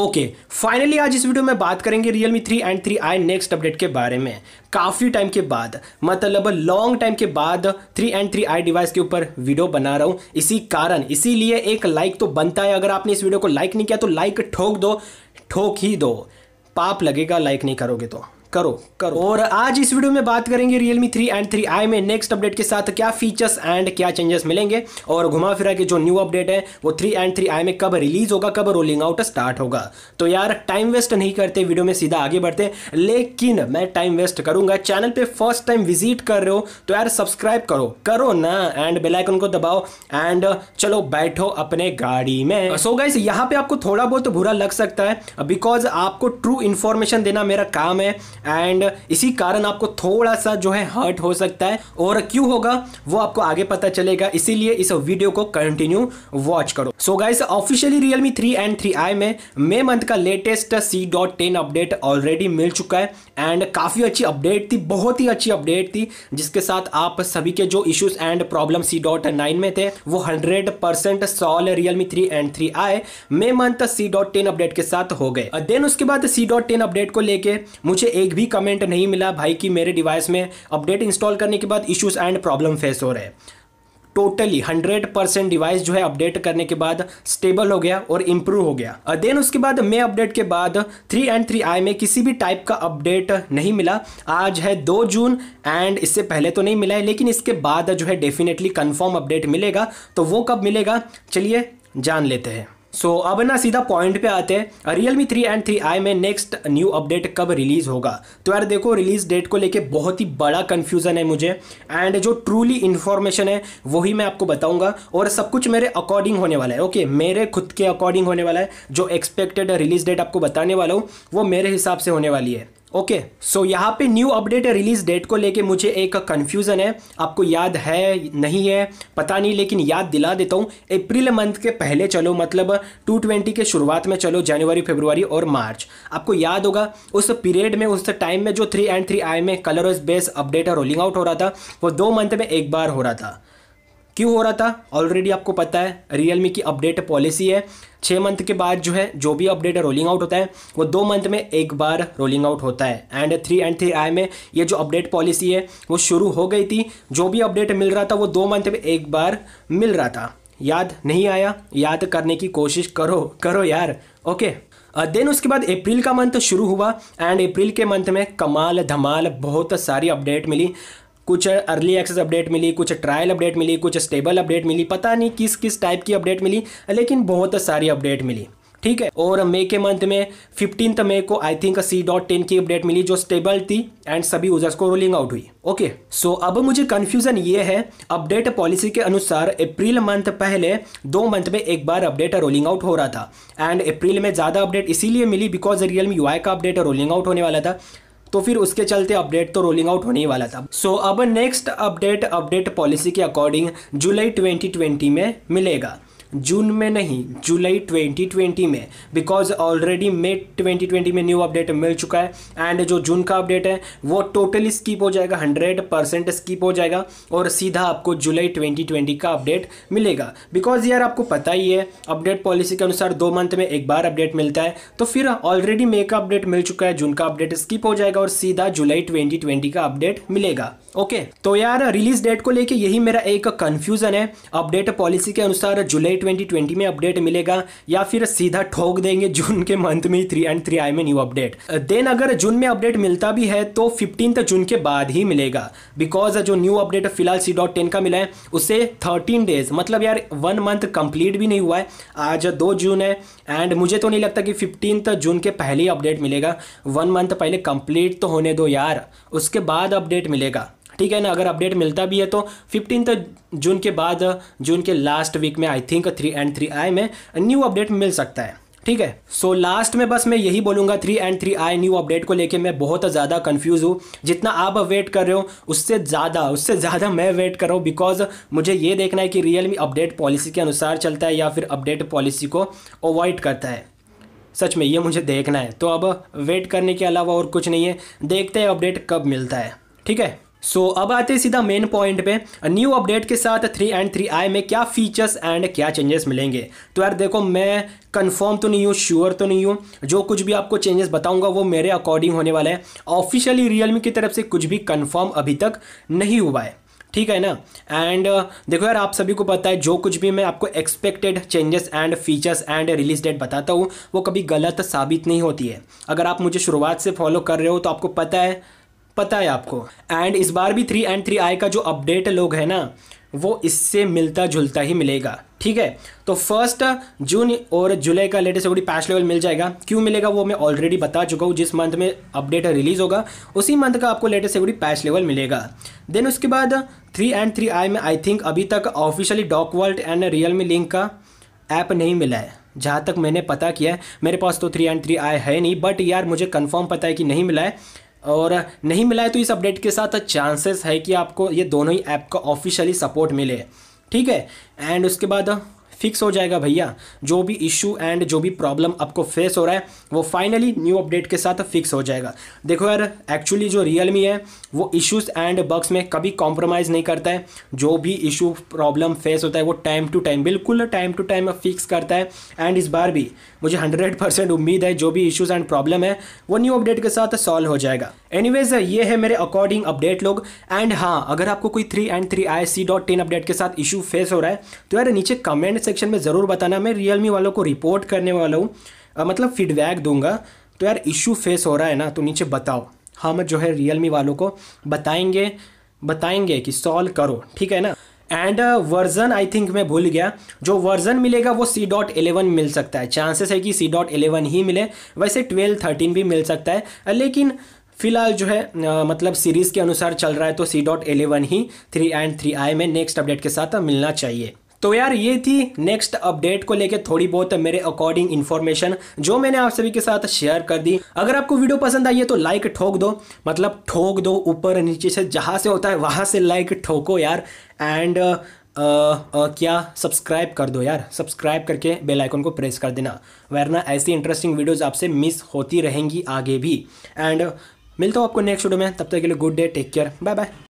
okay finally आज इस video में बात करेंगे Realme three and three i next update के बारे में काफ़ी टाइम के बाद मतलब लॉन्ग टाइम के बाद three and three i device के ऊपर वीडियो बना रहा हूं इसी कारण इसीलिए एक लाइक तो बनता है अगर आपने इस वीडियो को लाइक नहीं किया तो लाइक ठोक दो ठोक ही दो पाप लगेगा लाइक नहीं करोगे तो करो करो और आज इस वीडियो में बात करेंगे Realme 3 एंड 3i में नेक्स्ट अपडेट के साथ क्या फीचर्स एंड क्या चेंजेस मिलेंगे और घुमा फिरा के जो न्यू अपडेट है वो 3 एंड 3i में कब रिलीज होगा कब रोलिंग आउट स्टार्ट होगा तो यार टाइम वेस्ट नहीं करते वीडियो में सीधा आगे बढ़ते लेकिन मैं टाइम वेस्ट करूंगा चैनल पर फर्स्ट टाइम विजिट कर रहे हो तो यार सब्सक्राइब करो करो ना एंड बेलाइकन को दबाओ एंड चलो बैठो अपने गाड़ी में सो गाइस यहाँ पे आपको थोड़ा बहुत बुरा लग सकता है बिकॉज आपको ट्रू इन्फॉर्मेशन देना मेरा काम है एंड इसी कारण आपको थोड़ा सा जो है हर्ट हो सकता है और क्यों होगा वो आपको आगे पता चलेगा इसीलिए इस वीडियो को कंटिन्यू वॉच करो so guys officially Realme three and three i में मे मंथ का latest C dot ten update already मिल चुका है एंड काफ़ी अच्छी अपडेट थी बहुत ही अच्छी अपडेट थी जिसके साथ आप सभी के जो issues and problem C dot nine में थे वो hundred percent solve Realme three and three i May month C dot ten update के साथ हो गए देन उसके बाद सी डॉट टेन अपडेट को लेके मुझे एक एक भी कमेंट नहीं मिला भाई कि मेरे डिवाइस में अपडेट इंस्टॉल करने के बाद इश्यूज एंड प्रॉब्लम फेस हो रहे टोटली हंड्रेड परसेंट डिवाइस जो है अपडेट करने के बाद स्टेबल हो गया और इम्प्रूव हो गया देन उसके बाद मे अपडेट के बाद थ्री एंड थ्री आई में किसी भी टाइप का अपडेट नहीं मिला आज है दो जून एंड इससे पहले तो नहीं मिला है लेकिन इसके बाद जो है डेफिनेटली कन्फर्म अपडेट मिलेगा तो वो कब मिलेगा चलिए जान लेते हैं सो so, अब ना सीधा पॉइंट पे आते हैं Realme three and three i में नेक्स्ट न्यू अपडेट कब रिलीज़ होगा तो यार देखो रिलीज़ डेट को लेके बहुत ही बड़ा कन्फ्यूज़न है मुझे एंड जो ट्रूली इन्फॉर्मेशन है वही मैं आपको बताऊंगा और सब कुछ मेरे अकॉर्डिंग होने वाला है ओके okay, मेरे खुद के अकॉर्डिंग होने वाला है जो एक्सपेक्टेड रिलीज़ डेट आपको बताने वाला हूँ वो मेरे हिसाब से होने वाली है ओके सो यहाँ पे न्यू अपडेट रिलीज डेट को लेके मुझे एक कन्फ्यूज़न है आपको याद है नहीं है पता नहीं लेकिन याद दिला देता हूँ अप्रैल मंथ के पहले चलो मतलब 220 के शुरुआत में चलो जनवरी फरवरी और मार्च आपको याद होगा उस पीरियड में उस टाइम में जो थ्री एंड थ्री आई में colour base update rolling out हो रहा था वो दो मंथ में एक बार हो रहा था क्यों हो रहा था ऑलरेडी आपको पता है रियलमी की अपडेट पॉलिसी है छः मंथ के बाद जो है जो भी अपडेट रोलिंग आउट होता है वो दो मंथ में एक बार रोलिंग आउट होता है and three and three i में ये जो अपडेट पॉलिसी है वो शुरू हो गई थी जो भी अपडेट मिल रहा था वो दो मंथ में एक बार मिल रहा था याद नहीं आया याद करने की कोशिश करो करो यार ओके देन uh, उसके बाद अप्रैल का मंथ शुरू हुआ एंड अप्रैल के मंथ में कमाल धमाल बहुत सारी अपडेट मिली कुछ अर्ली एक्सेस अपडेट मिली कुछ ट्रायल अपडेट मिली कुछ स्टेबल अपडेट मिली पता नहीं किस किस टाइप की अपडेट मिली लेकिन बहुत सारी अपडेट मिली ठीक है और मई के मंथ में फिफ्टीन मई को I think C dot ten की अपडेट मिली जो स्टेबल थी एंड सभी यूजर्स को रोलिंग आउट हुई ओके okay, सो so अब मुझे कंफ्यूजन ये है अपडेट पॉलिसी के अनुसार अप्रैल मंथ पहले दो मंथ में एक बार अपडेट रोलिंग आउट हो रहा था एंड अप्रैल में ज़्यादा अपडेट इसीलिए मिली बिकॉज रियल मी का अपडेट रोलिंग आउट होने वाला था तो फिर उसके चलते अपडेट तो रोलिंग आउट होने ही वाला था सो so, अब नेक्स्ट अपडेट अपडेट पॉलिसी के अकॉर्डिंग जुलाई 2020 में मिलेगा जून में नहीं जुलाई 2020 में बिकॉज ऑलरेडी मे 2020 में न्यू अपडेट मिल चुका है एंड जो जून का अपडेट है वो टोटली स्किप हो जाएगा 100 परसेंट स्कीप हो जाएगा और सीधा आपको जुलाई 2020 का अपडेट मिलेगा बिकॉज यार आपको पता ही है अपडेट पॉलिसी के अनुसार दो मंथ में एक बार अपडेट मिलता है तो फिर ऑलरेडी मे का अपडेट मिल चुका है जून का अपडेट स्किप हो जाएगा और सीधा जुलाई ट्वेंटी का अपडेट मिलेगा ओके तो यार रिलीज डेट को लेकर यही मेरा एक कन्फ्यूजन है अपडेट पॉलिसी के अनुसार जुलाई 2020 में अपडेट मिलेगा या फिर सीधा ठोक देंगे जून के मंथ में थ्री एंड थ्री आई में न्यू अपडेट देन अगर जून में अपडेट मिलता भी है तो फिफ्टीन जून के बाद ही मिलेगा बिकॉज जो न्यू अपडेट फिलहाल सी डॉट टेन का मिला है उसे थर्टीन डेज मतलब यार वन मंथ कंप्लीट भी नहीं हुआ है आज दो जून है एंड मुझे तो नहीं लगता कि फिफ्टीन जून के पहले ही अपडेट मिलेगा वन मंथ पहले कंप्लीट तो होने दो यार उसके बाद अपडेट मिलेगा ठीक है ना अगर अपडेट मिलता भी है तो फिफ्टीन जून के बाद जून के लास्ट वीक में I think three and three i में न्यू अपडेट मिल सकता है ठीक है सो so, लास्ट में बस मैं यही बोलूंगा three and three i new update को लेके मैं बहुत ज़्यादा कंफ्यूज हूँ जितना आप वेट कर रहे हो उससे ज़्यादा उससे ज़्यादा मैं वेट कर रहा हूँ बिकॉज मुझे ये देखना है कि रियलमी अपडेट पॉलिसी के अनुसार चलता है या फिर अपडेट पॉलिसी को अवॉइड करता है सच में ये मुझे देखना है तो अब वेट करने के अलावा और कुछ नहीं है देखते हैं अपडेट कब मिलता है ठीक है सो so, अब आते हैं सीधा मेन पॉइंट पे न्यू अपडेट के साथ थ्री एंड थ्री आई में क्या फीचर्स एंड क्या चेंजेस मिलेंगे तो यार देखो मैं कंफर्म तो नहीं हूँ श्योर तो नहीं हूँ जो कुछ भी आपको चेंजेस बताऊंगा वो मेरे अकॉर्डिंग होने वाला है ऑफिशियली रियलमी की तरफ से कुछ भी कंफर्म अभी तक नहीं हुआ है ठीक है ना एंड uh, देखो यार आप सभी को पता है जो कुछ भी मैं आपको expected changes and features and release date बताता हूँ वो कभी गलत साबित नहीं होती है अगर आप मुझे शुरुआत से फॉलो कर रहे हो तो आपको पता है पता है आपको एंड इस बार भी थ्री एंड थ्री आई का जो अपडेट लोग है ना वो इससे मिलता जुलता ही मिलेगा ठीक है तो फर्स्ट जून और जुलाई का लेटेस्ट अगोडी पैच लेवल मिल जाएगा क्यों मिलेगा वो मैं ऑलरेडी बता चुका हूँ जिस मंथ में अपडेट रिलीज होगा उसी मंथ का आपको लेटेस्ट अगोडी पैच लेवल मिलेगा देन उसके बाद थ्री एंड थ्री आई में आई थिंक अभी तक officially dock world and Realme Link का ऐप नहीं मिला है जहाँ तक मैंने पता किया है मेरे पास तो थ्री एंड थ्री आई है नहीं बट यार मुझे कन्फर्म पता है कि नहीं मिला है और नहीं मिला है तो इस अपडेट के साथ चांसेस है कि आपको ये दोनों ही ऐप का ऑफिशियली सपोर्ट मिले ठीक है एंड उसके बाद फिक्स हो जाएगा भैया जो भी इशू एंड जो भी प्रॉब्लम आपको फेस हो रहा है वो फाइनली न्यू अपडेट के साथ फिक्स हो जाएगा देखो यार एक्चुअली जो रियलमी है वो इश्यूज एंड बग्स में कभी कॉम्प्रोमाइज़ नहीं करता है जो भी इशू प्रॉब्लम फेस होता है वो टाइम टू टाइम बिल्कुल टाइम टू टाइम फिक्स करता है एंड इस बार भी मुझे हंड्रेड परसेंट उम्मीद है जो भी इशूज एंड प्रॉब्लम है वो न्यू अपडेट के साथ सॉल्व हो जाएगा एनी ये है मेरे अकॉर्डिंग अपडेट लोग एंड हाँ अगर आपको कोई three and three i C dot ten update के साथ इशू फेस हो रहा है तो यार नीचे कमेंट सेक्शन में ज़रूर बताना मैं रियलमी वालों को रिपोर्ट करने वाला हूँ मतलब फीडबैक दूंगा तो यार इशू फेस हो रहा है ना तो नीचे बताओ हम जो है रियलमी वालों को बताएंगे बताएंगे कि सॉल्व करो ठीक है ना एंड वर्जन आई थिंक मैं भूल गया जो वर्जन मिलेगा वो सी डॉट एलेवन मिल सकता है चांसेस है कि सी डॉट एलेवन ही मिले वैसे ट्वेल्व थर्टीन भी मिल सकता है लेकिन फिलहाल जो है आ, मतलब सीरीज़ के अनुसार चल रहा है तो सी डॉट एलेवन ही थ्री एंड थ्री आई में नेक्स्ट अपडेट के साथ मिलना चाहिए तो यार ये थी नेक्स्ट अपडेट को लेकर थोड़ी बहुत मेरे अकॉर्डिंग इन्फॉर्मेशन जो मैंने आप सभी के साथ शेयर कर दी अगर आपको वीडियो पसंद आई है तो लाइक ठोक दो मतलब ठोक दो ऊपर नीचे से जहाँ से होता है वहाँ से लाइक ठोको यार एंड uh, uh, uh, क्या सब्सक्राइब कर दो यार सब्सक्राइब करके बेल आइकन को प्रेस कर देना वरना ऐसी इंटरेस्टिंग वीडियोस आपसे मिस होती रहेंगी आगे भी एंड मिलता हूँ आपको नेक्स्ट वीडियो में तब तक के लिए good day take care bye bye